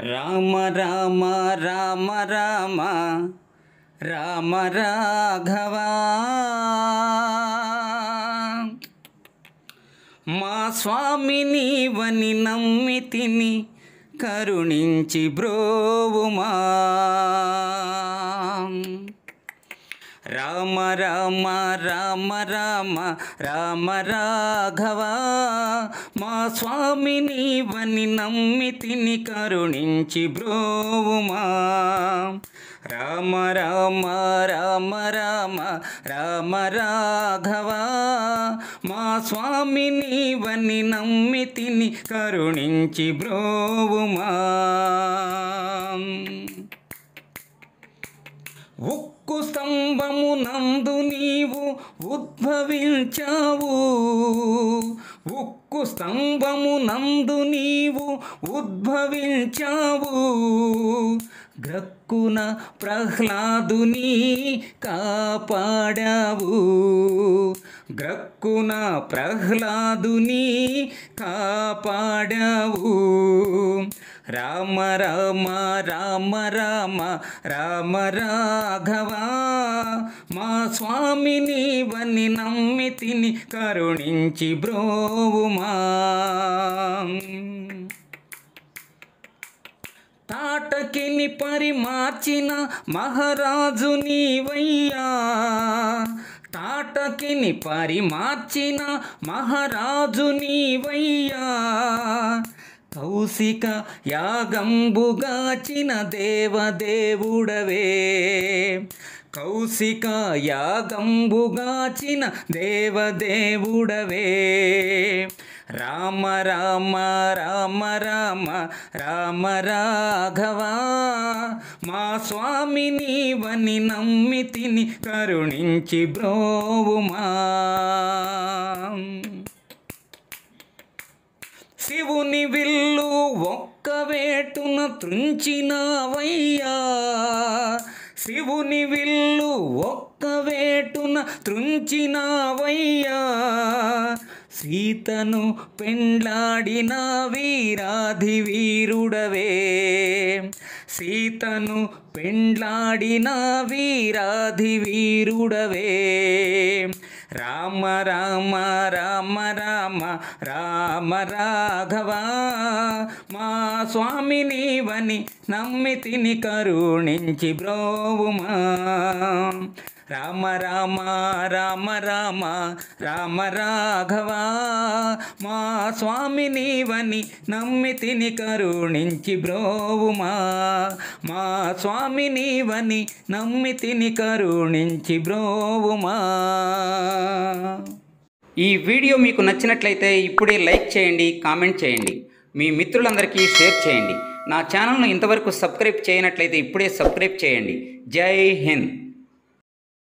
రామ రామ రామ రామ రామ రాఘవ మా స్వామిని వని నమ్మి తిని కరుణించి బ్రోవుమా రామ రామ రామ రామ రామ రాఘవ మా స్వామిని వని నమ్మి తిని కరుణించి బ్రోవుమా రామ రామ రామ రామ రామ రాఘవ మా స్వామిని వని నమ్మి తిని కరుణించి బ్రోవుమా ఉక్కు స్తం నందు నీవు ఉద్భవించావు ఉక్కు నందు నీవు ఉద్భవించావు గ్రక్కున ప్రహ్లాదుని కాపాడావు గ్రక్కున ప్రహ్లాదుని కాపాడావు రామ రామ రామ రామ రామ రాఘవా మా స్వామిని వని నమ్మి తిని కరుణించి బ్రోవుమా తాటకిని పరిమార్చిన మహారాజు నీవయ్యా తాటకిని పరిమార్చిన మహారాజు నీవయ్యా సౌసిక యాగంబుగాచిన దేవదేవుడవే కౌశిక యాగంబుగాచిన దేవదేవుడవే రామ రామ రామ రామ రామ రాఘవా మా స్వామిని వని నమ్మితిని కరుణించి బ్రోవుమా శివుని విల్లు ఒక్క వేటున త్రుంచినావయ్యా శివుని విల్లు ఒక్క వేటున త్రుంచినావయ్యా సీతను పెండ్లాడిన వీరాధి వీరుడవే సీతను పెండ్లాడిన వీరాధి వీరుడవే రామ రామ రామ రామ రామ రాఘవ మా స్వామి నీవని నమ్మి తిని కరుణించి బ్రోవుమా రామ రామ రామ రామ రామ రాఘవా మా స్వామిని వని నమ్మి తిని కరుణించి బ్రోవుమా మా స్వామిని వని నమ్మి తిని కరుణించి బ్రోవుమా ఈ వీడియో మీకు నచ్చినట్లయితే ఇప్పుడే లైక్ చేయండి కామెంట్ చేయండి మీ మిత్రులందరికీ షేర్ చేయండి నా ఛానల్ను ఇంతవరకు సబ్స్క్రైబ్ చేయనట్లయితే ఇప్పుడే సబ్స్క్రైబ్ చేయండి జై హింద్